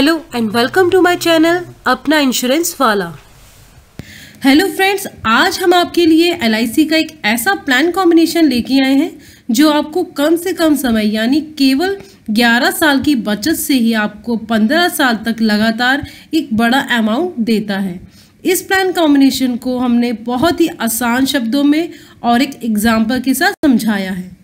hello and welcome to my channel अपना insurance वाला hello friends आज हम आपके लिए एल का एक ऐसा प्लान कॉम्बिनेशन लेके आए हैं जो आपको कम से कम समय यानी केवल 11 साल की बचत से ही आपको 15 साल तक लगातार एक बड़ा अमाउंट देता है इस प्लान कॉम्बिनेशन को हमने बहुत ही आसान शब्दों में और एक एग्जाम्पल के साथ समझाया है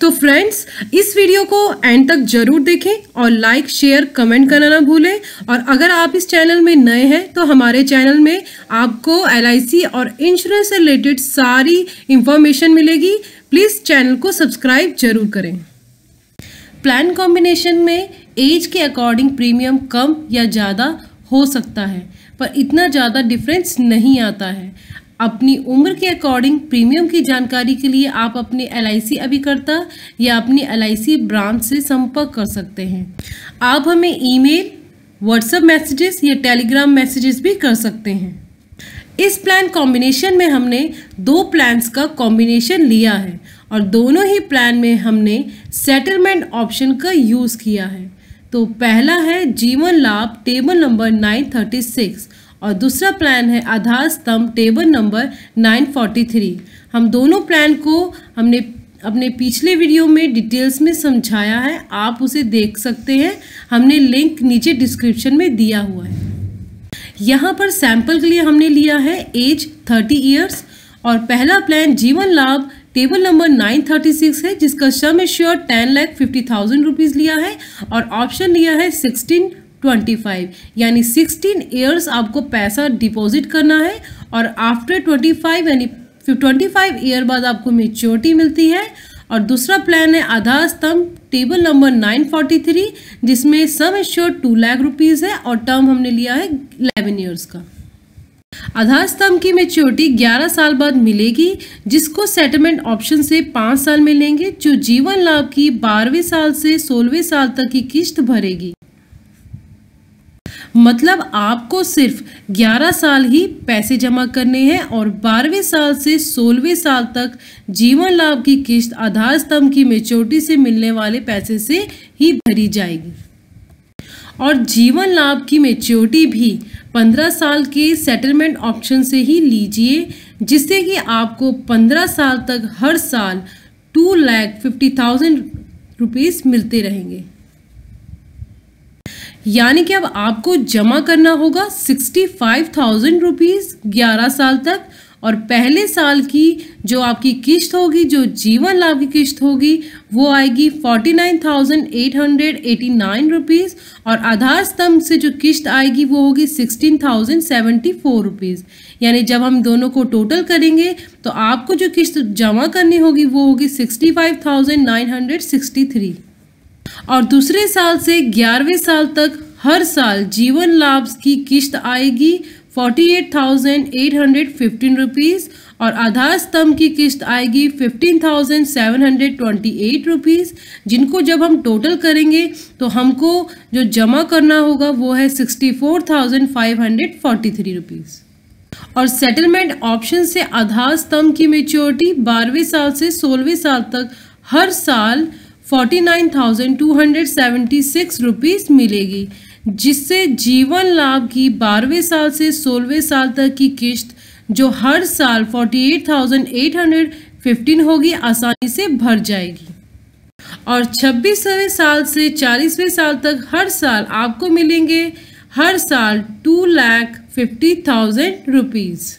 तो फ्रेंड्स इस वीडियो को एंड तक जरूर देखें और लाइक शेयर कमेंट करना ना भूलें और अगर आप इस चैनल में नए हैं तो हमारे चैनल में आपको एल और इंश्योरेंस से रिलेटेड सारी इंफॉर्मेशन मिलेगी प्लीज़ चैनल को सब्सक्राइब जरूर करें प्लान कॉम्बिनेशन में एज के अकॉर्डिंग प्रीमियम कम या ज़्यादा हो सकता है पर इतना ज़्यादा डिफरेंस नहीं आता है अपनी उम्र के अकॉर्डिंग प्रीमियम की जानकारी के लिए आप अपने एल अभिकर्ता या अपनी एल ब्रांच से संपर्क कर सकते हैं आप हमें ईमेल व्हाट्सएप मैसेजेस या टेलीग्राम मैसेजेस भी कर सकते हैं इस प्लान कॉम्बिनेशन में हमने दो प्लान्स का कॉम्बिनेशन लिया है और दोनों ही प्लान में हमने सेटलमेंट ऑप्शन का यूज़ किया है तो पहला है Jeevan Labh table number nine thirty six और दूसरा प्लान है आधार स्तंभ टेबल नंबर 943 हम दोनों प्लान को हमने अपने पिछले वीडियो में डिटेल्स में समझाया है आप उसे देख सकते हैं हमने लिंक नीचे डिस्क्रिप्शन में दिया हुआ है यहाँ पर सैंपल के लिए हमने लिया है एज 30 इयर्स और पहला प्लान जीवन लाभ टेबल नंबर 936 है जिसका sum assure ten lakh fifty thousand rupees लिया है और ऑप्शन लिया है सिक्सटीन ट्वेंटी फाइव यानी सिक्सटीन ईयर्स आपको पैसा डिपॉजिट करना है और आफ्टर ट्वेंटी फाइव यानी ट्वेंटी फाइव ईयर बाद आपको मेच्योरिटी मिलती है और दूसरा प्लान है Aadhaar Stambh table number nine forty three जिसमें sum assure two lakh rupees है और टर्म हमने लिया है इलेवन ईयर्स का आधार स्तंभ की मेच्योरिटी 11 साल बाद मिलेगी जिसको सेटलमेंट ऑप्शन से पाँच साल मिलेंगे जो जीवन लाभ की बारहवें साल से सोलहवें साल तक की किस्त भरेगी मतलब आपको सिर्फ 11 साल ही पैसे जमा करने हैं और बारहवें साल से सोलहवें साल तक जीवन लाभ की किस्त आधार स्तंभ की मेच्योरिटी से मिलने वाले पैसे से ही भरी जाएगी और जीवन लाभ की मेच्योरिटी भी 15 साल के सेटलमेंट ऑप्शन से ही लीजिए जिससे कि आपको 15 साल तक हर साल two lakh fifty thousand rupees मिलते रहेंगे यानी कि अब आपको जमा करना होगा सिक्सटी फाइव थाउजेंड रुपीज़ ग्यारह साल तक और पहले साल की जो आपकी किश्त होगी जो जीवन लाभ की किश्त होगी वो आएगी forty nine thousand eight hundred eighty nine rupees और आधार स्तंभ से जो किश्त आएगी वो होगी sixteen thousand seventy four rupees यानी जब हम दोनों को टोटल करेंगे तो आपको जो किश्त जमा करनी होगी वो होगी sixty five thousand nine hundred sixty three और दूसरे साल से ग्यारहवें साल तक हर साल जीवन लाभ की किश्त आएगी forty eight thousand eight hundred fifteen rupees और आधार स्तंभ की किस्त आएगी fifteen thousand seven hundred twenty eight rupees जिनको जब हम टोटल करेंगे तो हमको जो जमा करना होगा वो है sixty four thousand five hundred forty three rupees और सेटलमेंट ऑप्शन से आधार स्तंभ की मेच्योरिटी बारहवें साल से सोलहवें साल तक हर साल forty nine thousand two hundred seventy six rupees मिलेगी जिससे जीवन लाभ की बारहवें साल से सोलहवें साल तक की किश्त जो हर साल फोर्टी एट थाउजेंड होगी आसानी से भर जाएगी और छब्बीसवें साल से चालीसवें साल तक हर साल आपको मिलेंगे हर साल two lakh fifty thousand rupees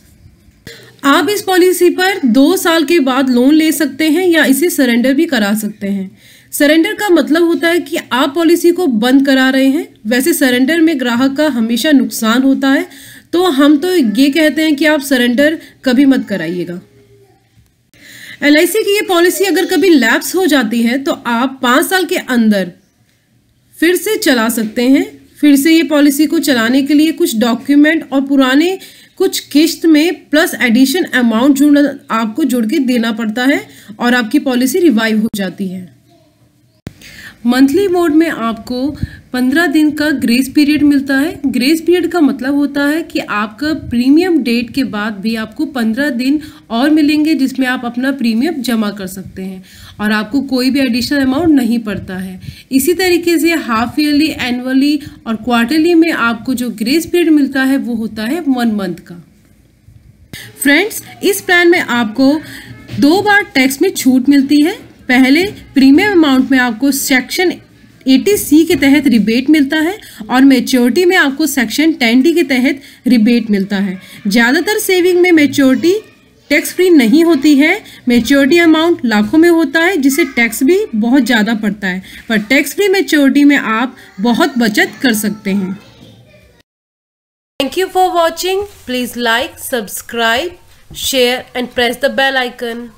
आप इस पॉलिसी पर दो साल के बाद लोन ले सकते हैं या इसे सरेंडर भी करा सकते हैं सरेंडर का मतलब होता है कि आप पॉलिसी को बंद करा रहे हैं वैसे सरेंडर में ग्राहक का हमेशा नुकसान होता है तो हम तो ये कहते हैं कि आप सरेंडर कभी मत कराइएगा एल की ये पॉलिसी अगर कभी लैप्स हो जाती है तो आप पाँच साल के अंदर फिर से चला सकते हैं फिर से ये पॉलिसी को चलाने के लिए कुछ डॉक्यूमेंट और पुराने कुछ किस्त में प्लस एडिशन अमाउंट जुड़ आपको जुड़ के देना पड़ता है और आपकी पॉलिसी रिवाइव हो जाती है मंथली मोड में आपको पंद्रह दिन का ग्रेस पीरियड मिलता है ग्रेस पीरियड का मतलब होता है कि आपका प्रीमियम डेट के बाद भी आपको पंद्रह दिन और मिलेंगे जिसमें आप अपना प्रीमियम जमा कर सकते हैं और आपको कोई भी एडिशनल अमाउंट नहीं पड़ता है इसी तरीके से हाफ ईयरली एनुअली और क्वार्टरली में आपको जो ग्रेस पीरियड मिलता है वो होता है वन मंथ का फ्रेंड्स इस प्लान में आपको दो बार टैक्स में छूट मिलती है पहले प्रीमियम अमाउंट में आपको सेक्शन 80C के तहत रिबेट मिलता है और मेच्योरिटी में आपको सेक्शन 10D के तहत रिबेट मिलता है ज़्यादातर सेविंग में मेच्योरिटी टैक्स फ्री नहीं होती है मेच्योरिटी अमाउंट लाखों में होता है जिसे टैक्स भी बहुत ज़्यादा पड़ता है पर टैक्स फ्री मेच्योरिटी में आप बहुत बचत कर सकते हैं thank you for watching please like subscribe share and press the bell icon